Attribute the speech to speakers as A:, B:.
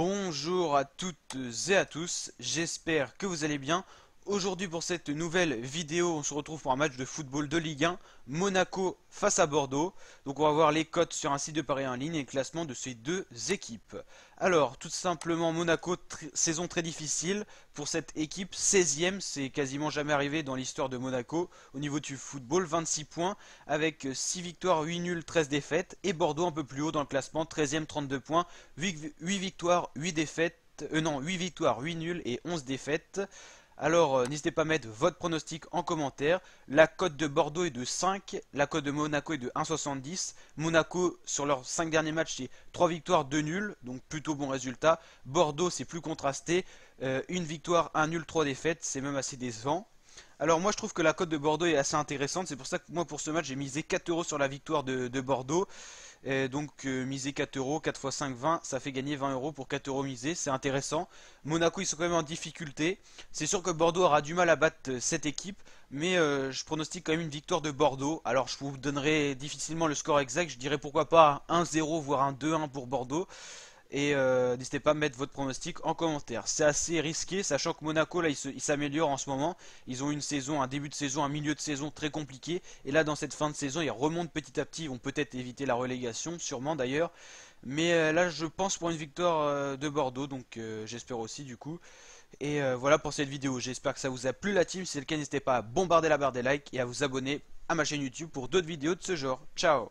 A: Bonjour à toutes et à tous, j'espère que vous allez bien. Aujourd'hui pour cette nouvelle vidéo, on se retrouve pour un match de football de Ligue 1, Monaco face à Bordeaux. Donc on va voir les cotes sur un site de Paris en ligne et le classement de ces deux équipes. Alors tout simplement Monaco, saison très difficile pour cette équipe, 16ème, c'est quasiment jamais arrivé dans l'histoire de Monaco. Au niveau du football, 26 points avec 6 victoires, 8 nuls, 13 défaites. Et Bordeaux un peu plus haut dans le classement, 13ème, 32 points, victoires, 8 défaites. Euh non, 8 victoires, 8 nuls et 11 défaites. Alors euh, n'hésitez pas à mettre votre pronostic en commentaire. La cote de Bordeaux est de 5, la cote de Monaco est de 1,70. Monaco sur leurs 5 derniers matchs c'est 3 victoires, 2 nuls, donc plutôt bon résultat. Bordeaux c'est plus contrasté, 1 euh, une victoire, 1 nul, 3 défaites, c'est même assez décevant. Alors moi je trouve que la cote de Bordeaux est assez intéressante, c'est pour ça que moi pour ce match j'ai misé 4 euros sur la victoire de Bordeaux. Et donc euh, miser 4 euros, 4 x 5, 20, ça fait gagner 20 euros pour 4 euros misés, c'est intéressant. Monaco, ils sont quand même en difficulté. C'est sûr que Bordeaux aura du mal à battre euh, cette équipe, mais euh, je pronostique quand même une victoire de Bordeaux. Alors je vous donnerai difficilement le score exact, je dirais pourquoi pas 1-0 voire un 2-1 pour Bordeaux. Et euh, n'hésitez pas à mettre votre pronostic en commentaire. C'est assez risqué, sachant que Monaco, là, ils s'améliore en ce moment. Ils ont une saison, un début de saison, un milieu de saison très compliqué. Et là, dans cette fin de saison, ils remontent petit à petit. Ils vont peut-être éviter la relégation, sûrement d'ailleurs. Mais euh, là, je pense pour une victoire euh, de Bordeaux, donc j'espère aussi du coup. Et voilà pour cette vidéo. J'espère que ça vous a plu la team. Si c'est le cas, n'hésitez pas à bombarder la barre des likes et à vous abonner à ma chaîne YouTube pour d'autres vidéos de ce genre. Ciao